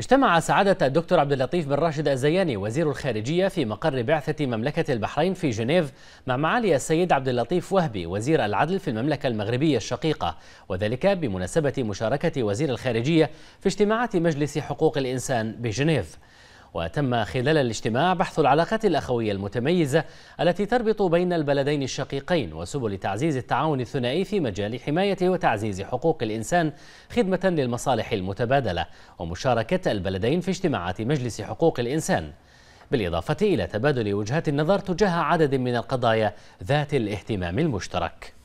اجتمع سعادة الدكتور عبد اللطيف بن راشد الزياني وزير الخارجية في مقر بعثة مملكة البحرين في جنيف مع معالي السيد عبد اللطيف وهبي وزير العدل في المملكة المغربية الشقيقة وذلك بمناسبة مشاركة وزير الخارجية في اجتماعات مجلس حقوق الإنسان بجنيف وتم خلال الاجتماع بحث العلاقات الأخوية المتميزة التي تربط بين البلدين الشقيقين وسبل تعزيز التعاون الثنائي في مجال حماية وتعزيز حقوق الإنسان خدمة للمصالح المتبادلة ومشاركة البلدين في اجتماعات مجلس حقوق الإنسان بالإضافة إلى تبادل وجهات النظر تجاه عدد من القضايا ذات الاهتمام المشترك